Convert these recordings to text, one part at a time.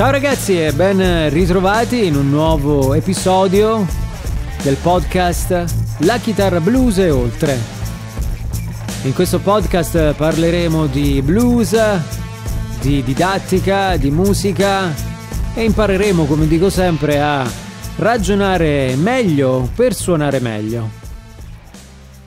Ciao ragazzi e ben ritrovati in un nuovo episodio del podcast La chitarra blues e oltre. In questo podcast parleremo di blues, di didattica, di musica e impareremo, come dico sempre, a ragionare meglio per suonare meglio.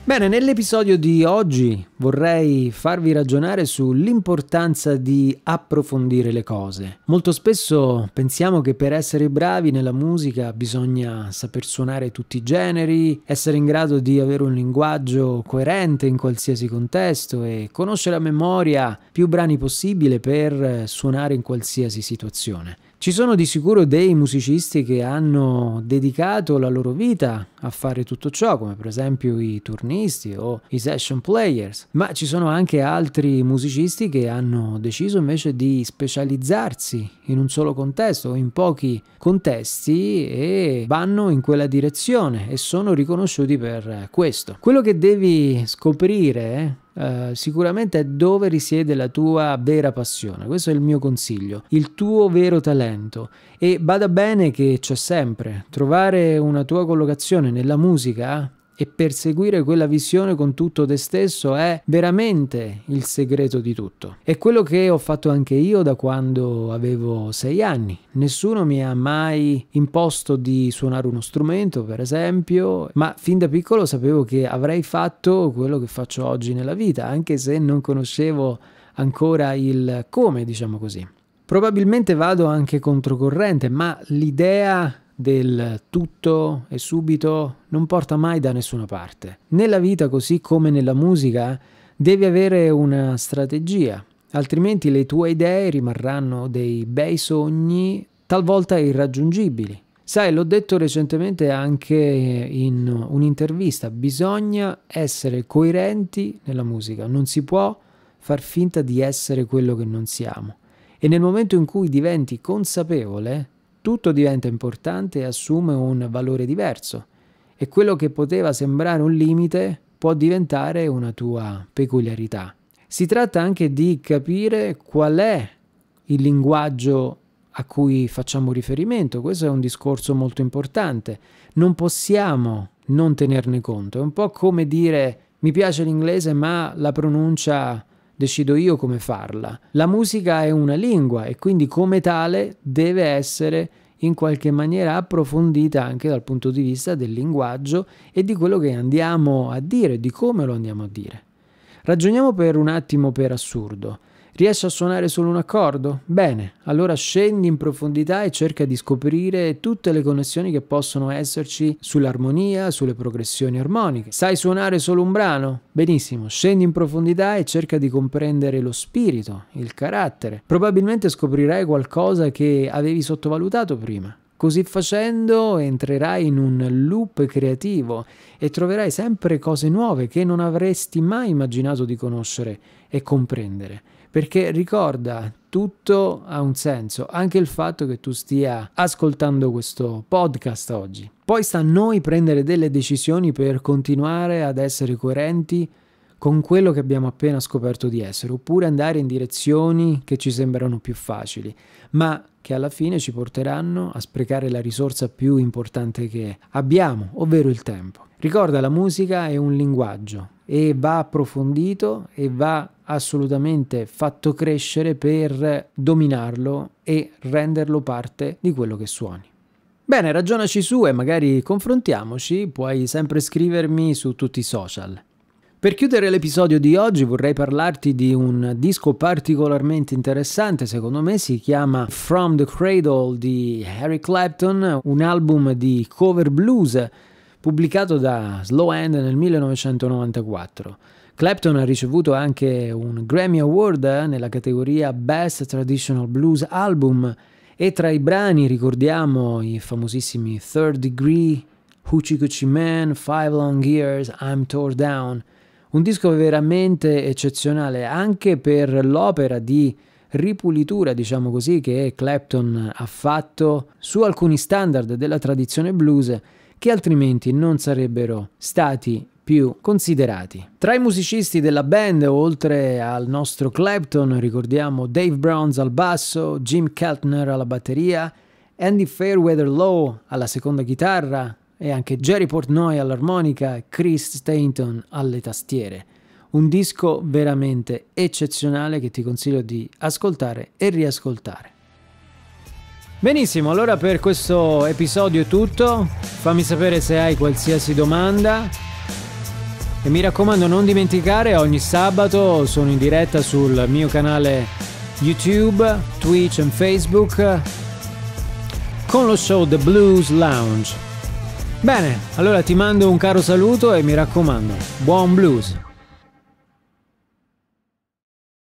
Bene, nell'episodio di oggi vorrei farvi ragionare sull'importanza di approfondire le cose. Molto spesso pensiamo che per essere bravi nella musica bisogna saper suonare tutti i generi, essere in grado di avere un linguaggio coerente in qualsiasi contesto e conoscere a memoria più brani possibile per suonare in qualsiasi situazione. Ci sono di sicuro dei musicisti che hanno dedicato la loro vita a fare tutto ciò, come per esempio i turnisti o i session players, ma ci sono anche altri musicisti che hanno deciso invece di specializzarsi in un solo contesto o in pochi contesti e vanno in quella direzione e sono riconosciuti per questo. Quello che devi scoprire eh, sicuramente è dove risiede la tua vera passione. Questo è il mio consiglio, il tuo vero talento. E bada bene che c'è sempre, trovare una tua collocazione nella musica eh, e perseguire quella visione con tutto te stesso è veramente il segreto di tutto. È quello che ho fatto anche io da quando avevo sei anni. Nessuno mi ha mai imposto di suonare uno strumento, per esempio, ma fin da piccolo sapevo che avrei fatto quello che faccio oggi nella vita, anche se non conoscevo ancora il come, diciamo così. Probabilmente vado anche controcorrente, ma l'idea del tutto e subito non porta mai da nessuna parte. Nella vita, così come nella musica, devi avere una strategia, altrimenti le tue idee rimarranno dei bei sogni talvolta irraggiungibili. Sai, l'ho detto recentemente anche in un'intervista, bisogna essere coerenti nella musica, non si può far finta di essere quello che non siamo. E nel momento in cui diventi consapevole tutto diventa importante e assume un valore diverso e quello che poteva sembrare un limite può diventare una tua peculiarità. Si tratta anche di capire qual è il linguaggio a cui facciamo riferimento, questo è un discorso molto importante, non possiamo non tenerne conto, è un po' come dire mi piace l'inglese ma la pronuncia decido io come farla. La musica è una lingua e quindi come tale deve essere in qualche maniera approfondita anche dal punto di vista del linguaggio e di quello che andiamo a dire, di come lo andiamo a dire. Ragioniamo per un attimo per assurdo. Riesci a suonare solo un accordo? Bene, allora scendi in profondità e cerca di scoprire tutte le connessioni che possono esserci sull'armonia, sulle progressioni armoniche. Sai suonare solo un brano? Benissimo, scendi in profondità e cerca di comprendere lo spirito, il carattere. Probabilmente scoprirai qualcosa che avevi sottovalutato prima. Così facendo entrerai in un loop creativo e troverai sempre cose nuove che non avresti mai immaginato di conoscere e comprendere perché ricorda tutto ha un senso, anche il fatto che tu stia ascoltando questo podcast oggi. Poi sta a noi prendere delle decisioni per continuare ad essere coerenti con quello che abbiamo appena scoperto di essere, oppure andare in direzioni che ci sembrano più facili, ma che alla fine ci porteranno a sprecare la risorsa più importante che abbiamo, ovvero il tempo. Ricorda, la musica è un linguaggio e va approfondito e va assolutamente fatto crescere per dominarlo e renderlo parte di quello che suoni. Bene, ragionaci su e magari confrontiamoci, puoi sempre scrivermi su tutti i social. Per chiudere l'episodio di oggi vorrei parlarti di un disco particolarmente interessante, secondo me si chiama From the Cradle di Harry Clapton, un album di cover blues pubblicato da Slow End nel 1994. Clapton ha ricevuto anche un Grammy Award eh, nella categoria Best Traditional Blues Album e tra i brani ricordiamo i famosissimi Third Degree, Hoochie Coochie Man, Five Long Years, I'm Tore Down. Un disco veramente eccezionale anche per l'opera di ripulitura, diciamo così, che Clapton ha fatto su alcuni standard della tradizione blues che altrimenti non sarebbero stati più considerati. Tra i musicisti della band, oltre al nostro Clapton, ricordiamo Dave Browns al basso, Jim Keltner alla batteria, Andy Fairweather Lowe alla seconda chitarra e anche Jerry Portnoy all'armonica Chris Stainton alle tastiere. Un disco veramente eccezionale che ti consiglio di ascoltare e riascoltare. Benissimo, allora per questo episodio è tutto. Fammi sapere se hai qualsiasi domanda. E mi raccomando, non dimenticare, ogni sabato sono in diretta sul mio canale YouTube, Twitch e Facebook con lo show The Blues Lounge. Bene, allora ti mando un caro saluto e mi raccomando, buon blues!